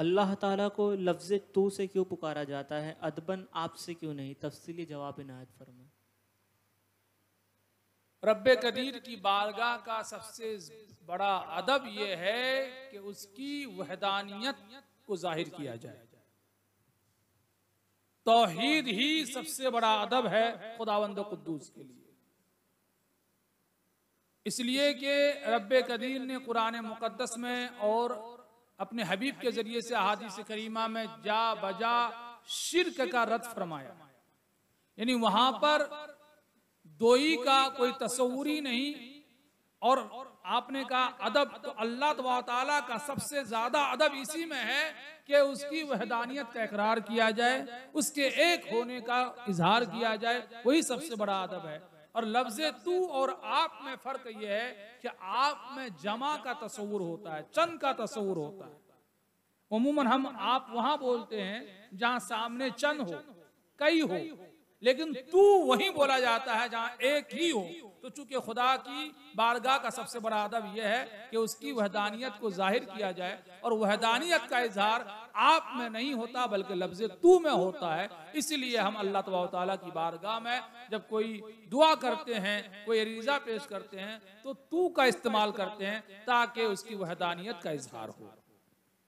अल्लाह ताला को लफ्ज़ तो से क्यों पुकारा जाता है अदबन आपसे क्यों नहीं तफसीली जवाब इनायत फरमाए रब कदीर की बारगाह का सबसे बड़ा अदब यह है कि उसकी वहदानियत को जाहिर किया जाए तोहीद ही सबसे बड़ा अदब है खुदावंद कुद्दूस के लिए इसलिए कि रब कदीर ने कुरान मुकदस में और अपने हबीब के जरिए से से करीमा में जा बजा शिरक का रथ फरमाया यानी वहां पर दोई का कोई तस्वूरी नहीं और आपने कहा अदब तो अल्लाह तबाला का सबसे ज्यादा अदब इसी में है कि उसकी वहदानियत का इकरार किया जाए उसके एक होने का इजहार किया जाए वही सबसे बड़ा अदब है और लफ्ज तू और आप में फर्क यह है कि आप में जमा का तस्वूर होता है चंद का तस्वूर होता है उमूमन हम आप वहां बोलते हैं जहां सामने चंद हो कई हो लेकिन तू वही बोला जाता है जहाँ एक ही हो तो चूंकि खुदा की बारगाह का सबसे बड़ा अदब यह है कि उसकी वहदानियत को जाहिर किया जाए और वहदानियत का इजहार आप में नहीं होता बल्कि लफ्ज तू में होता है इसलिए हम अल्लाह तबाह ताली की बारगाह में जब कोई दुआ करते हैं कोई रीजा पेश करते हैं तो तू का इस्तेमाल करते हैं ताकि उसकी वहदानियत का इजहार हो